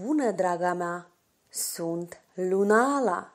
Bună, draga mea! Sunt Lunala!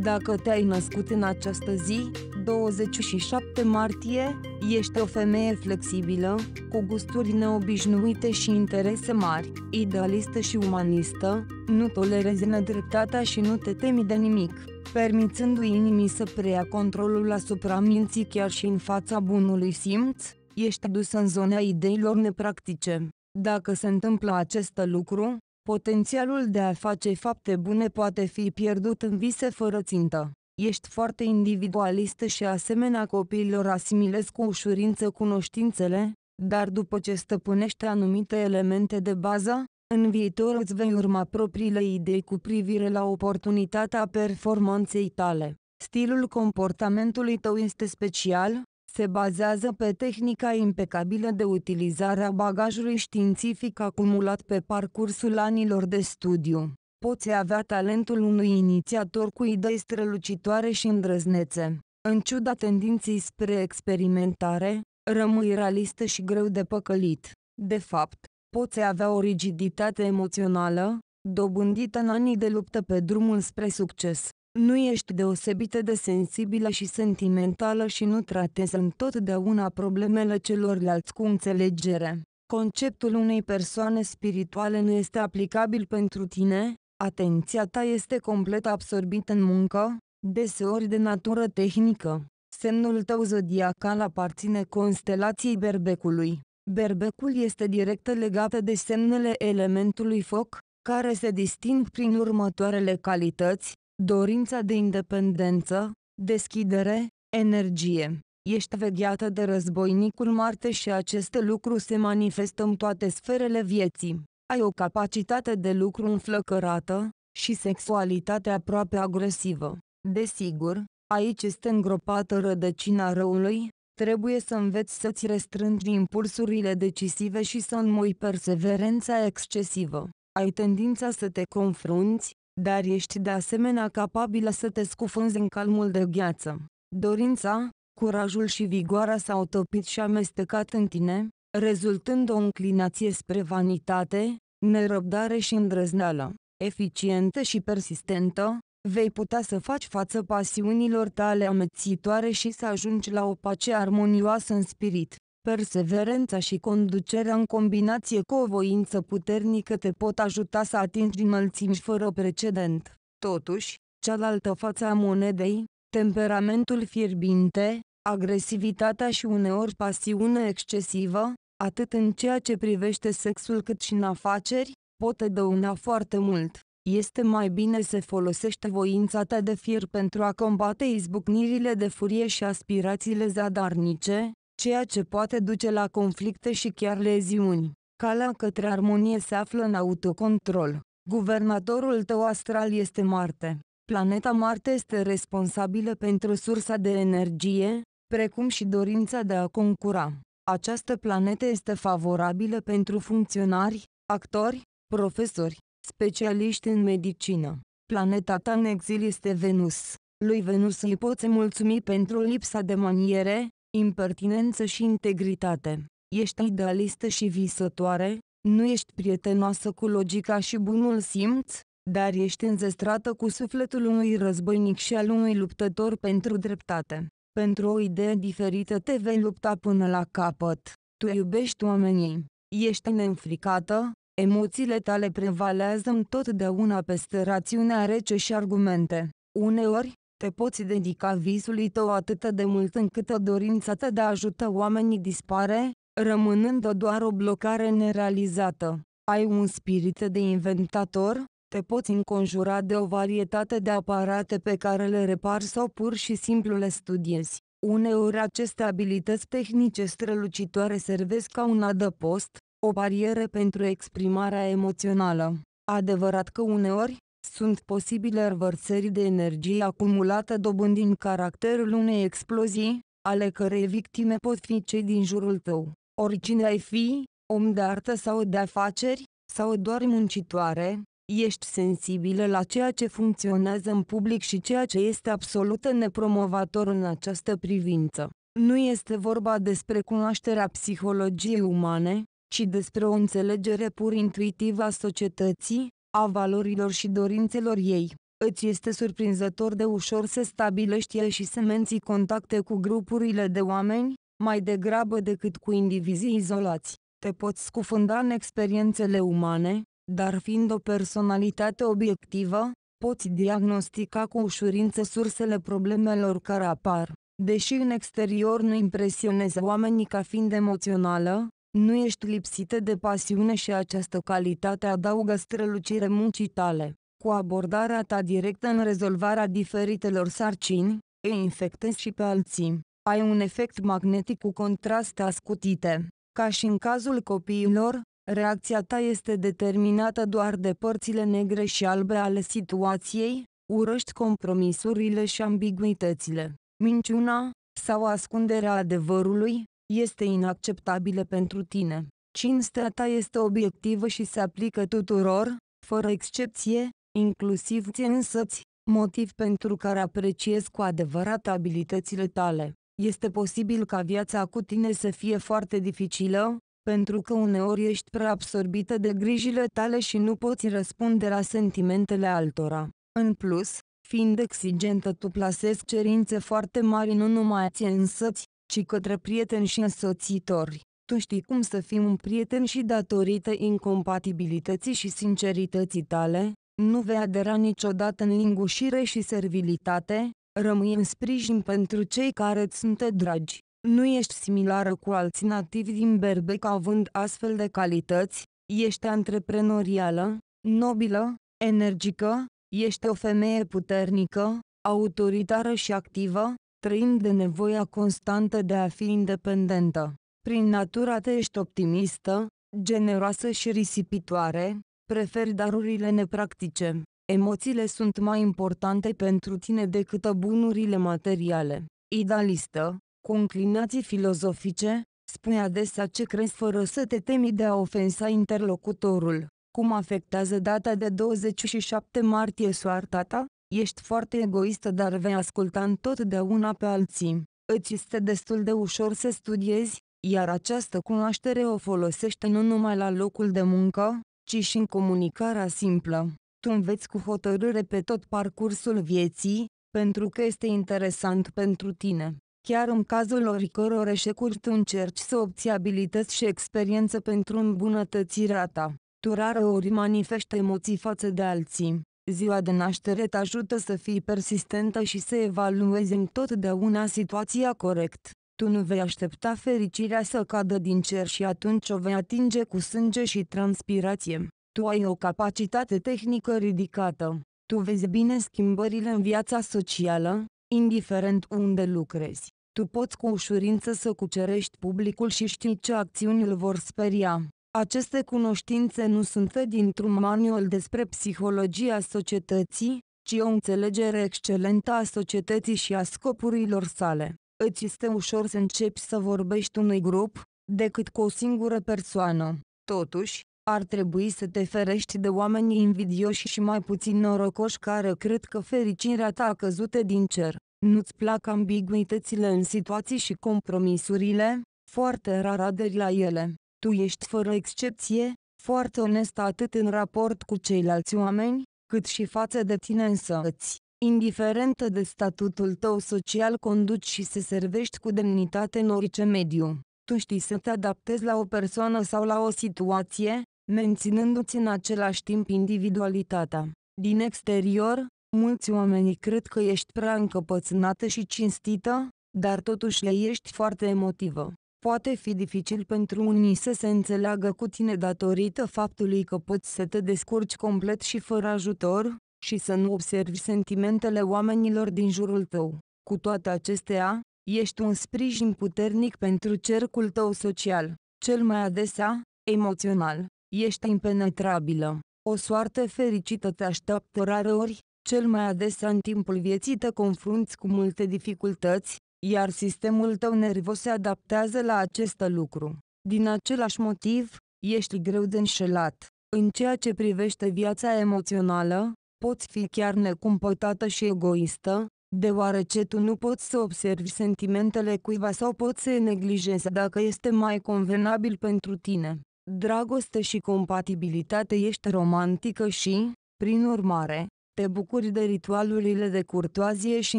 Dacă te-ai născut în această zi, 27 martie, ești o femeie flexibilă, cu gusturi neobișnuite și interese mari, idealistă și umanistă, nu tolerezi nedreptatea și nu te temi de nimic, permițându-i inimii să preia controlul asupra minții chiar și în fața bunului simț, ești dus în zona ideilor nepractice, dacă se întâmplă acest lucru, potențialul de a face fapte bune poate fi pierdut în vise fără țintă. Ești foarte individualist și asemenea copiilor asimilezi cu ușurință cunoștințele, dar după ce stăpânești anumite elemente de bază, în viitor îți vei urma propriile idei cu privire la oportunitatea performanței tale. Stilul comportamentului tău este special, se bazează pe tehnica impecabilă de utilizare a bagajului științific acumulat pe parcursul anilor de studiu. Poți avea talentul unui inițiator cu idei strălucitoare și îndrăznețe. În ciuda tendinței spre experimentare, rămâi realistă și greu de păcălit. De fapt, poți avea o rigiditate emoțională, dobândită în anii de luptă pe drumul spre succes. Nu ești deosebită de sensibilă și sentimentală și nu tratezi întotdeauna problemele celorlalți cu înțelegere. Conceptul unei persoane spirituale nu este aplicabil pentru tine, atenția ta este complet absorbită în muncă, deseori de natură tehnică. Semnul tău zodiacal aparține constelației berbecului. Berbecul este direct legat de semnele elementului foc, care se disting prin următoarele calități, dorința de independență, deschidere, energie. Ești vegheată de războinicul Marte și acest lucru se manifestă în toate sferele vieții. Ai o capacitate de lucru înflăcărată și sexualitate aproape agresivă. Desigur, aici este îngropată rădăcina răului, trebuie să înveți să-ți restrângi impulsurile decisive și să înmoi perseverența excesivă. Ai tendința să te confrunți dar ești de asemenea capabilă să te scufunzi în calmul de gheață. Dorința, curajul și vigoarea s-au topit și amestecat în tine, rezultând o înclinație spre vanitate, nerăbdare și îndrăzneală. Eficientă și persistentă, vei putea să faci față pasiunilor tale amețitoare și să ajungi la o pace armonioasă în spirit. Perseverența și conducerea în combinație cu o voință puternică te pot ajuta să atingi înălțimi fără precedent. Totuși, cealaltă față a monedei, temperamentul fierbinte, agresivitatea și uneori pasiune excesivă, atât în ceea ce privește sexul cât și în afaceri, pot dăuna foarte mult. Este mai bine să folosești voința ta de fier pentru a combate izbucnirile de furie și aspirațiile zadarnice, ceea ce poate duce la conflicte și chiar leziuni. Calea către armonie se află în autocontrol. Guvernatorul tău astral este Marte. Planeta Marte este responsabilă pentru sursa de energie, precum și dorința de a concura. Această planetă este favorabilă pentru funcționari, actori, profesori, specialiști în medicină. Planeta ta în exil este Venus. Lui Venus îi poți mulțumi pentru lipsa de maniere, impertinență și integritate. Ești idealistă și visătoare, nu ești prietenoasă cu logica și bunul simț, dar ești înzestrată cu sufletul unui războinic și al unui luptător pentru dreptate. Pentru o idee diferită te vei lupta până la capăt. Tu iubești oamenii. Ești neînfricată, emoțiile tale prevalează întotdeauna peste rațiunea rece și argumente. Uneori, te poți dedica visului tău atât de mult încât dorința ta de a ajuta oamenii dispare, rămânând doar o blocare nerealizată. Ai un spirit de inventator, te poți înconjura de o varietate de aparate pe care le repari sau pur și simplu le studiezi. Uneori aceste abilități tehnice strălucitoare servesc ca un adăpost, o barieră pentru exprimarea emoțională. Adevărat că uneori, sunt posibile revărsări de energie acumulată dobândind caracterul unei explozii, ale cărei victime pot fi cei din jurul tău, oricine ai fi, om de artă sau de afaceri, sau doar muncitoare, ești sensibilă la ceea ce funcționează în public și ceea ce este absolut nepromovator în această privință. Nu este vorba despre cunoașterea psihologiei umane, ci despre o înțelegere pur intuitivă a societății, a valorilor și dorințelor ei. Îți este surprinzător de ușor să stabilești și să menții contacte cu grupurile de oameni, mai degrabă decât cu indivizii izolați. Te poți scufunda în experiențele umane, dar fiind o personalitate obiectivă, poți diagnostica cu ușurință sursele problemelor care apar. Deși în exterior nu impresionezi oamenii ca fiind emoțională, nu ești lipsită de pasiune și această calitate adaugă strălucire muncii tale. Cu abordarea ta directă în rezolvarea diferitelor sarcini, îi infectezi și pe alții. Ai un efect magnetic cu contraste ascutite. Ca și în cazul copiilor, reacția ta este determinată doar de părțile negre și albe ale situației, urăști compromisurile și ambiguitățile. Minciuna, sau ascunderea adevărului, este inacceptabilă pentru tine. Cinstea ta este obiectivă și se aplică tuturor, fără excepție, inclusiv ție însăți, motiv pentru care apreciez cu adevărat abilitățile tale. Este posibil ca viața cu tine să fie foarte dificilă, pentru că uneori ești prea absorbită de grijile tale și nu poți răspunde la sentimentele altora. În plus, fiind exigentă tu plasezi cerințe foarte mari nu numai ție însăți, ci către prieteni și însoțitori. Tu știi cum să fii un prieten și datorită incompatibilității și sincerității tale, nu vei adera niciodată în lingușire și servilitate, rămâi în sprijin pentru cei care îți sunt dragi. Nu ești similară cu alți nativi din Berbec având astfel de calități, ești antreprenorială, nobilă, energică, ești o femeie puternică, autoritară și activă, trăind de nevoia constantă de a fi independentă. Prin natura te ești optimistă, generoasă și risipitoare, preferi darurile nepractice. Emoțiile sunt mai importante pentru tine decât bunurile materiale. Idealistă, cu înclinații filozofice, spui adesea ce crezi fără să te temi de a ofensa interlocutorul. Cum afectează data de 27 martie soarta ta? Ești foarte egoistă dar vei asculta întotdeauna pe alții. Îți este destul de ușor să studiezi, iar această cunoaștere o folosește nu numai la locul de muncă, ci și în comunicarea simplă. Tu înveți cu hotărâre pe tot parcursul vieții, pentru că este interesant pentru tine. Chiar în cazul oricăror eșecuri tu încerci să obții abilități și experiență pentru îmbunătățirea ta. Tu rară ori manifeste emoții față de alții. Ziua de naștere te ajută să fii persistentă și să evaluezi întotdeauna situația corect. Tu nu vei aștepta fericirea să cadă din cer și atunci o vei atinge cu sânge și transpirație. Tu ai o capacitate tehnică ridicată. Tu vezi bine schimbările în viața socială, indiferent unde lucrezi. Tu poți cu ușurință să cucerești publicul și știi ce acțiuni îl vor speria. Aceste cunoștințe nu sunt dintr-un manual despre psihologia societății, ci o înțelegere excelentă a societății și a scopurilor sale. Îți este ușor să începi să vorbești unui grup, decât cu o singură persoană. Totuși, ar trebui să te ferești de oamenii invidioși și mai puțin norocoși care cred că fericirea ta a căzut din cer. Nu-ți plac ambiguitățile în situații și compromisurile? Foarte rar aderi la ele. Tu ești fără excepție, foarte onest atât în raport cu ceilalți oameni, cât și față de tine însăți. Indiferent de statutul tău social conduci și se servești cu demnitate în orice mediu. Tu știi să te adaptezi la o persoană sau la o situație, menținându-ți în același timp individualitatea. Din exterior, mulți oameni cred că ești prea încăpățânată și cinstită, dar totuși le ești foarte emotivă. Poate fi dificil pentru unii să se înțeleagă cu tine datorită faptului că poți să te descurci complet și fără ajutor, și să nu observi sentimentele oamenilor din jurul tău. Cu toate acestea, ești un sprijin puternic pentru cercul tău social, cel mai adesea, emoțional. Ești impenetrabilă. O soartă fericită te așteaptă rareori, cel mai adesea în timpul vieții te confrunți cu multe dificultăți, iar sistemul tău nervos se adaptează la acest lucru. Din același motiv, ești greu de înșelat. În ceea ce privește viața emoțională, poți fi chiar necumpătată și egoistă, deoarece tu nu poți să observi sentimentele cuiva sau poți să neglijezi dacă este mai convenabil pentru tine. Dragoste și compatibilitate ești romantică și, prin urmare, te bucuri de ritualurile de curtoazie și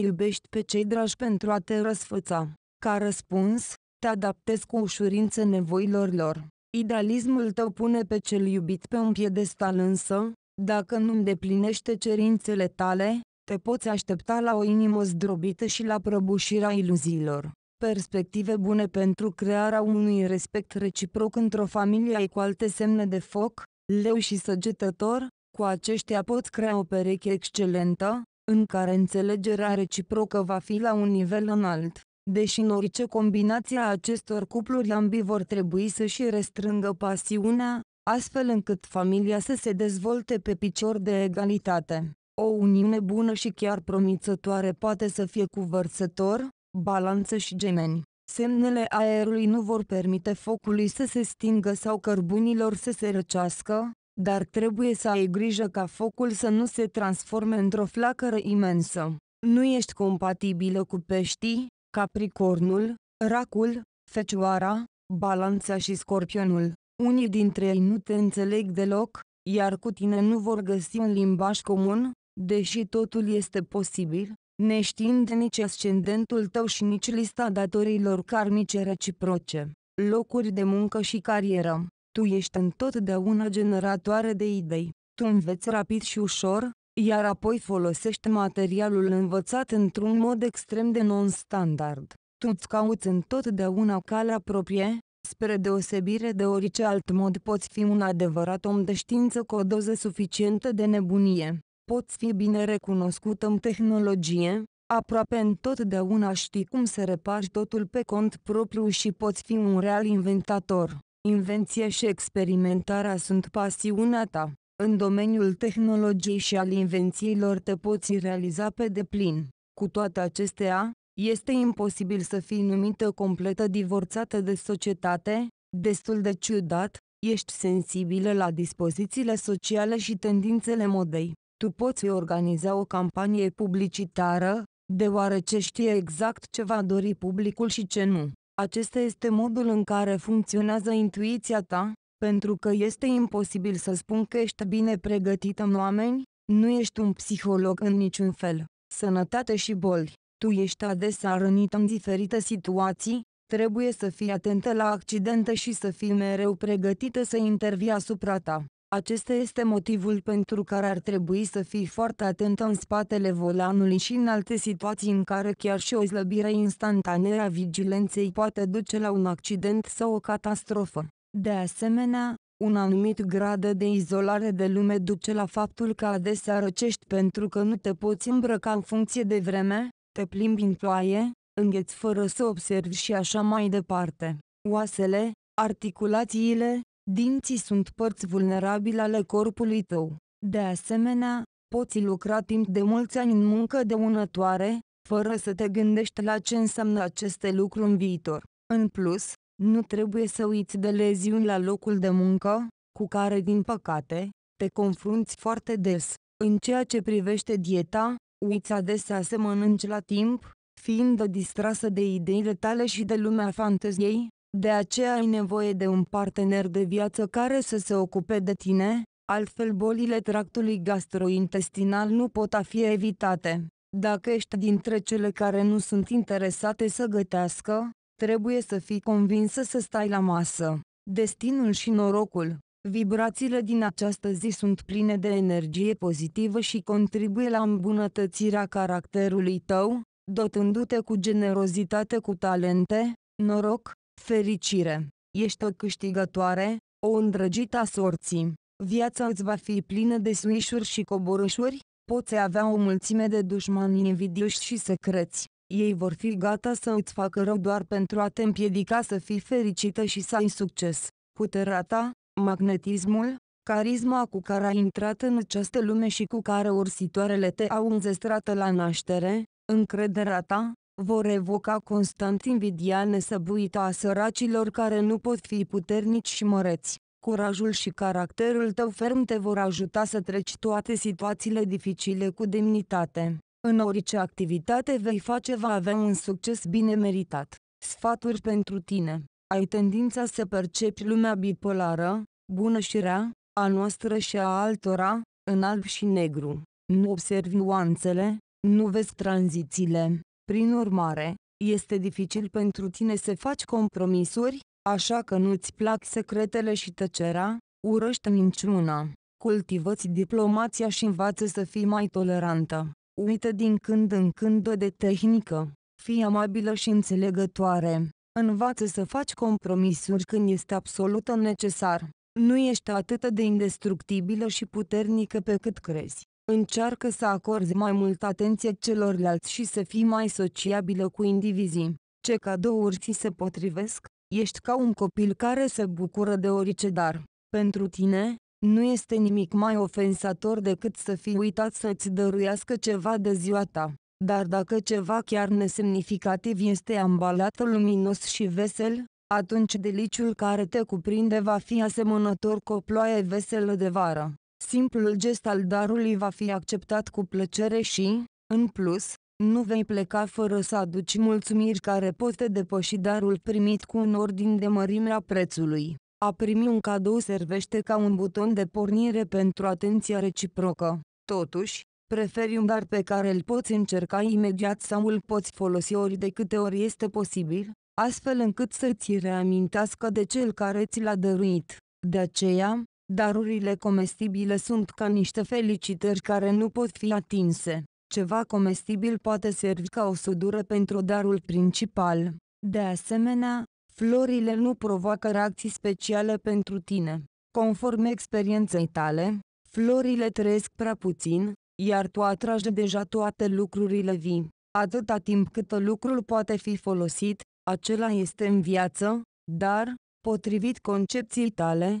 iubești pe cei dragi pentru a te răsfăța. Ca răspuns, te adaptezi cu ușurință nevoilor lor. Idealismul tău pune pe cel iubit pe un piedestal însă, dacă nu îndeplinește cerințele tale, te poți aștepta la o inimă zdrobită și la prăbușirea iluziilor. Perspective bune pentru crearea unui respect reciproc într-o familie ai cu alte semne de foc, leu și săgetător, cu aceștia poți crea o pereche excelentă, în care înțelegerea reciprocă va fi la un nivel înalt. Deși în orice combinație a acestor cupluri ambii vor trebui să-și restrângă pasiunea, astfel încât familia să se dezvolte pe picior de egalitate. O uniune bună și chiar promițătoare poate să fie cu vărsător, balanță și gemeni. Semnele aerului nu vor permite focului să se stingă sau cărbunilor să se răcească, dar trebuie să ai grijă ca focul să nu se transforme într-o flacără imensă. Nu ești compatibilă cu peștii, capricornul, racul, fecioara, balanța și scorpionul. Unii dintre ei nu te înțeleg deloc, iar cu tine nu vor găsi un limbaj comun, deși totul este posibil, neștiind nici ascendentul tău și nici lista datorilor karmice reciproce, locuri de muncă și carieră. Tu ești întotdeauna generatoare de idei. Tu înveți rapid și ușor, iar apoi folosești materialul învățat într-un mod extrem de non-standard. Tu îți cauți întotdeauna calea proprie, spre deosebire de orice alt mod poți fi un adevărat om de știință cu o doză suficientă de nebunie. Poți fi bine recunoscut în tehnologie, aproape întotdeauna știi cum să repari totul pe cont propriu și poți fi un real inventator. Invenția și experimentarea sunt pasiunea ta. În domeniul tehnologiei și al invențiilor te poți realiza pe deplin. Cu toate acestea, este imposibil să fii numită completă divorțată de societate, destul de ciudat, ești sensibilă la dispozițiile sociale și tendințele modei. Tu poți organiza o campanie publicitară, deoarece știe exact ce va dori publicul și ce nu. Acesta este modul în care funcționează intuiția ta, pentru că este imposibil să spun că ești bine pregătit în oameni, nu ești un psiholog în niciun fel. Sănătate și boli. Tu ești adesea rănit în diferite situații, trebuie să fii atentă la accidente și să fii mereu pregătită să intervii asupra ta. Acesta este motivul pentru care ar trebui să fii foarte atent în spatele volanului și în alte situații în care chiar și o slăbire instantanee a vigilenței poate duce la un accident sau o catastrofă. De asemenea, un anumit grad de izolare de lume duce la faptul că adesea răcești pentru că nu te poți îmbrăca în funcție de vreme, te plimbi în ploaie, îngheți fără să observi și așa mai departe. Oasele, articulațiile, Dinții sunt părți vulnerabile ale corpului tău. De asemenea, poți lucra timp de mulți ani în muncă dăunătoare, fără să te gândești la ce înseamnă aceste lucruri în viitor. În plus, nu trebuie să uiți de leziuni la locul de muncă, cu care, din păcate, te confrunți foarte des. În ceea ce privește dieta, uiți adesea să mănânci la timp, fiind distrasă de ideile tale și de lumea fanteziei, de aceea ai nevoie de un partener de viață care să se ocupe de tine, altfel bolile tractului gastrointestinal nu pot fi evitate. Dacă ești dintre cele care nu sunt interesate să gătească, trebuie să fii convinsă să stai la masă. Destinul și norocul Vibrațiile din această zi sunt pline de energie pozitivă și contribuie la îmbunătățirea caracterului tău, dotându-te cu generozitate cu talente, noroc, fericire, ești o câștigătoare, o îndrăgită a sorții. Viața îți va fi plină de suișuri și coborâșuri, poți avea o mulțime de dușmani invidioși și secreți. Ei vor fi gata să îți facă rău doar pentru a te împiedica să fii fericită și să ai succes. Puterea ta, magnetismul, carisma cu care ai intrat în această lume și cu care ursitoarele te au înzestrată la naștere, încrederea ta, vor evoca constant invidia nesăbuită a săracilor care nu pot fi puternici și măreți. Curajul și caracterul tău ferm te vor ajuta să treci toate situațiile dificile cu demnitate. În orice activitate vei face va avea un succes bine meritat. Sfaturi pentru tine. Ai tendința să percepi lumea bipolară, bună și rea, a noastră și a altora, în alb și negru. Nu observi nuanțele, nu vezi tranzițiile, prin urmare, este dificil pentru tine să faci compromisuri, așa că nu-ți plac secretele și tăcerea, urăște minciuna. Cultivă-ți diplomația și învață să fii mai tolerantă. Uită din când în când o de tehnică. Fii amabilă și înțelegătoare. Învață să faci compromisuri când este absolut necesar. Nu ești atât de indestructibilă și puternică pe cât crezi. Încearcă să acorzi mai mult atenție celorlalți și să fii mai sociabilă cu indivizii. Ce cadouri ți se potrivesc? Ești ca un copil care se bucură de orice dar. Pentru tine, nu este nimic mai ofensator decât să fii uitat să-ți dăruiască ceva de ziua ta. Dar dacă ceva chiar nesemnificativ este ambalat luminos și vesel, atunci deliciul care te cuprinde va fi asemănător cu o ploaie veselă de vară. Simplul gest al darului va fi acceptat cu plăcere și, în plus, nu vei pleca fără să aduci mulțumiri care pot depăși darul primit cu un ordin de mărime a prețului. A primi un cadou servește ca un buton de pornire pentru atenția reciprocă. Totuși, preferi un dar pe care îl poți încerca imediat sau îl poți folosi ori de câte ori este posibil, astfel încât să-ți reamintească de cel care ți l-a dăruit. De aceea, Darurile comestibile sunt ca niște felicitări care nu pot fi atinse. Ceva comestibil poate servi ca o sudură pentru darul principal. De asemenea, florile nu provoacă reacții speciale pentru tine. Conform experienței tale, florile trăiesc prea puțin, iar tu atragi deja toate lucrurile vii. Atâta timp cât lucrul poate fi folosit, acela este în viață, dar, potrivit concepției tale,